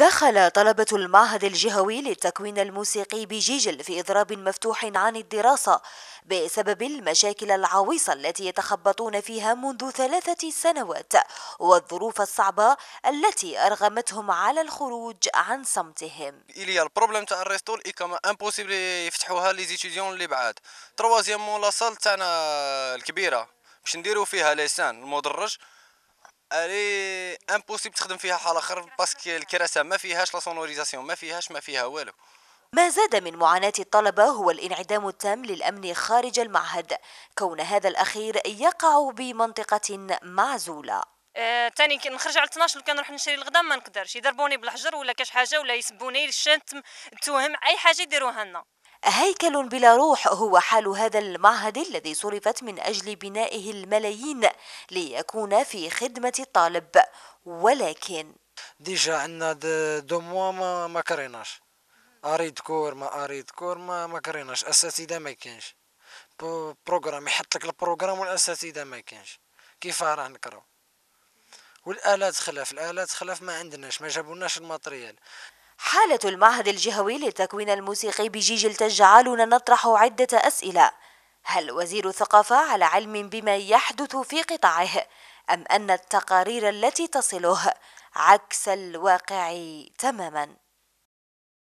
دخل طلبة المعهد الجهوي للتكوين الموسيقي بجيجل في إضراب مفتوح عن الدراسة بسبب المشاكل العويصة التي يتخبطون فيها منذ ثلاثة سنوات والظروف الصعبة التي أرغمتهم على الخروج عن صمتهم. إليا البروبليم تاع الريستور إي كما امبوسيبل يفتحوها لي زيتيديون اللي بعاد. تروازيامون لا صال تاعنا الكبيرة باش نديرو فيها لسان المدرج الي امبوسيبل تخدم فيها حال اخر باسكو الكراسه ما فيهاش لا سونوريزاسيون ما فيهاش ما فيها والو ما زاد من معاناة الطلبة هو الانعدام التام للأمن خارج المعهد كون هذا الأخير يقع بمنطقة معزولة آه، تاني كي نخرج على 12 لو كان نروح نشري الغداء ما نقدرش يضربوني بالحجر ولا كاش حاجه ولا يسبوني الشتم التهم اي حاجه يديروها لنا هيكل بلا روح هو حال هذا المعهد الذي صرفت من أجل بنائه الملايين ليكون في خدمة الطالب ولكن ديجا عندنا دو موا ما, ما كريناش اريد كور ما اريد كور ما ما كريناش اساتذه ما كاينش بروغرام يحط لك البروغرام والاساتذه ما كاينش كيف راه نكرو والالات خلاف الالات خلاف ما عندناش ما جابولناش الماتريال حالة المعهد الجهوي للتكوين الموسيقي بجيجل تجعلنا نطرح عدة أسئلة هل وزير الثقافة على علم بما يحدث في قطاعه أم أن التقارير التي تصله عكس الواقع تماماً